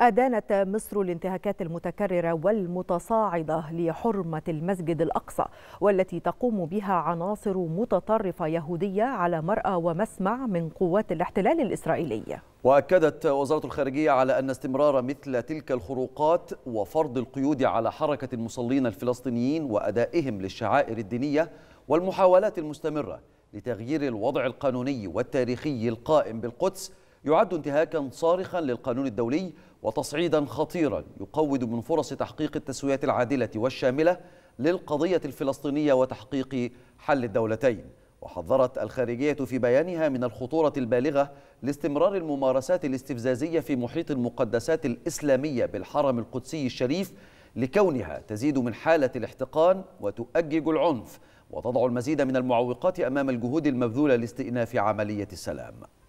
أدانت مصر الانتهاكات المتكررة والمتصاعدة لحرمة المسجد الأقصى والتي تقوم بها عناصر متطرفة يهودية على مرأى ومسمع من قوات الاحتلال الإسرائيلي وأكدت وزارة الخارجية على أن استمرار مثل تلك الخروقات وفرض القيود على حركة المصلين الفلسطينيين وأدائهم للشعائر الدينية والمحاولات المستمرة لتغيير الوضع القانوني والتاريخي القائم بالقدس يعد انتهاكا صارخا للقانون الدولي وتصعيدا خطيرا يقود من فرص تحقيق التسويات العادله والشامله للقضيه الفلسطينيه وتحقيق حل الدولتين وحذرت الخارجيه في بيانها من الخطوره البالغه لاستمرار الممارسات الاستفزازيه في محيط المقدسات الاسلاميه بالحرم القدسي الشريف لكونها تزيد من حاله الاحتقان وتؤجج العنف وتضع المزيد من المعوقات امام الجهود المبذوله لاستئناف عمليه السلام